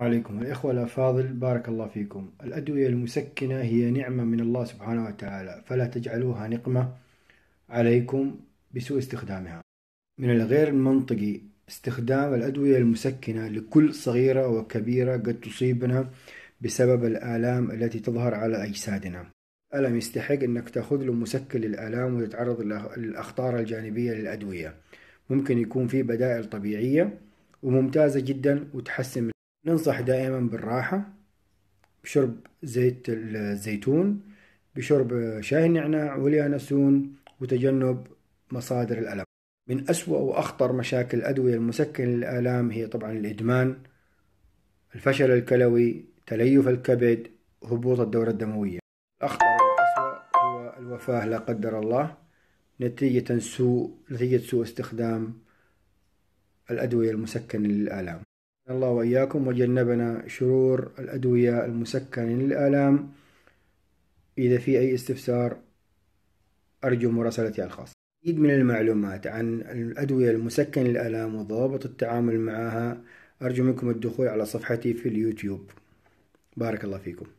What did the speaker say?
عليكم الإخوة الأفاضل بارك الله فيكم الأدوية المسكنة هي نعمة من الله سبحانه وتعالى فلا تجعلوها نقمة عليكم بسوء استخدامها من الغير المنطقي استخدام الأدوية المسكنة لكل صغيرة وكبيرة قد تصيبنا بسبب الآلام التي تظهر على أجسادنا ألم يستحق أنك تأخذ له مسكن للآلام وتتعرض للأخطار الجانبية للأدوية ممكن يكون في بدائل طبيعية وممتازة جدا وتحسن من ننصح دائما بالراحة بشرب زيت الزيتون بشرب شاي النعناع واليانسون وتجنب مصادر الألم من أسوأ وأخطر مشاكل الأدوية المسكن للآلام هي طبعا الإدمان الفشل الكلوي تليف الكبد هبوط الدورة الدموية الأخطر والأسوأ هو الوفاة لا قدر الله نتيجة سوء نتيجة سوء استخدام الأدوية المسكنة للآلام الله وإياكم وجنبنا شرور الأدوية المسكنة للآلام إذا في أي استفسار أرجو مراسلتي الخاصة مزيد من المعلومات عن الأدوية المسكنة للآلام وضوابط التعامل معها أرجو منكم الدخول على صفحتي في اليوتيوب بارك الله فيكم